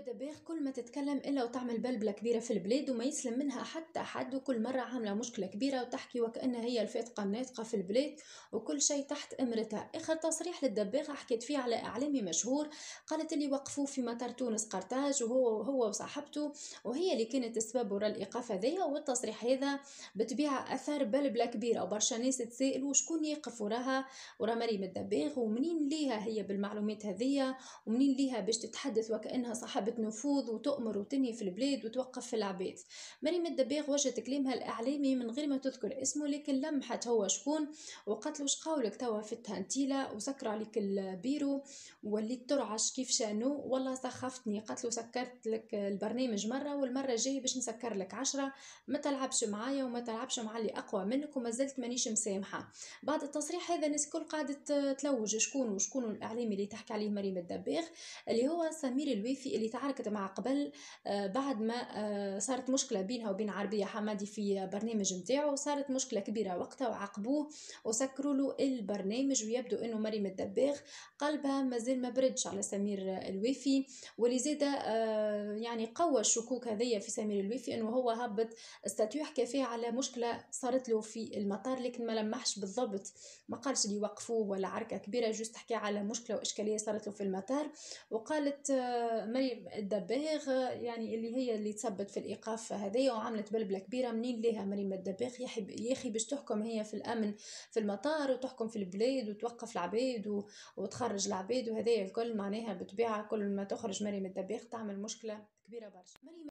كل ما كل ما تتكلم الا وتعمل بلبله كبيره في البلاد وما يسلم منها حتى حد وكل مره عامله مشكله كبيره وتحكي وكانها هي الفاتقه الناطقه في البلاد وكل شيء تحت امرتها اخر تصريح للدباغه حكيت فيه على اعلامي مشهور قالت اللي وقفوه في مطار تونس قرطاج وهو هو وصاحبته وهي اللي كانت السبب وراء الايقاف هذايا والتصريح هذا بطبيعه اثار بلبله كبيره وبرشا ناس تسائلوا شكون يقف وراها ورا مريم الدباغ ومنين ليها هي بالمعلومات هذيا ومنين ليها باش تتحدث وكانها صاحب بتنفوذ وتؤمر وتنهي في البلاد وتوقف في العباد مريم الدباغ وجهت كلامها الإعلامي من غير ما تذكر اسمه لكن لمحت هو شكون وقالت له قولك توا في التانتيلا وسكر عليك البيرو وليت ترعش كيف شانو والله سخفتني قالت له سكرت لك البرنامج مرة والمرة الجاية باش نسكر لك عشرة ما تلعبش معايا وما تلعبش مع اللي أقوى منك وما زلت مانيش مسامحة بعد التصريح هذا الناس الكل قعدت تلوج شكون وشكون الإعلامي اللي تحكي عليه مريم الدباغ اللي هو سمير الويفي اللي تعاركت مع قبل آه، بعد ما آه، صارت مشكله بينها وبين عربيه حمادي في برنامج نتاعو صارت مشكله كبيره وقتها وعاقبوه وسكروا له البرنامج ويبدو انه مريم الدباغ قلبها مازال ما بردش على سمير الويفي واللي زاد آه، يعني قوى الشكوك هذيا في سمير الويفي انه هو هبط ستاتيو حكى فيه على مشكله صارت له في المطار لكن ما لمحش بالضبط ما قالش اللي وقفوه ولا عركه كبيره جوست حكى على مشكله واشكاليه صارت له في المطار وقالت مريم الدباغ يعني اللي هي اللي تثبت في الايقاف هذه وعملت بلبله كبيره منين ليها مريم الدباغ يا اخي باش تحكم هي في الامن في المطار وتحكم في البلاد وتوقف العباد وتخرج العباد وهذه الكل معناها بطبيعه كل ما تخرج مريم الدباغ تعمل مشكله كبيره برشا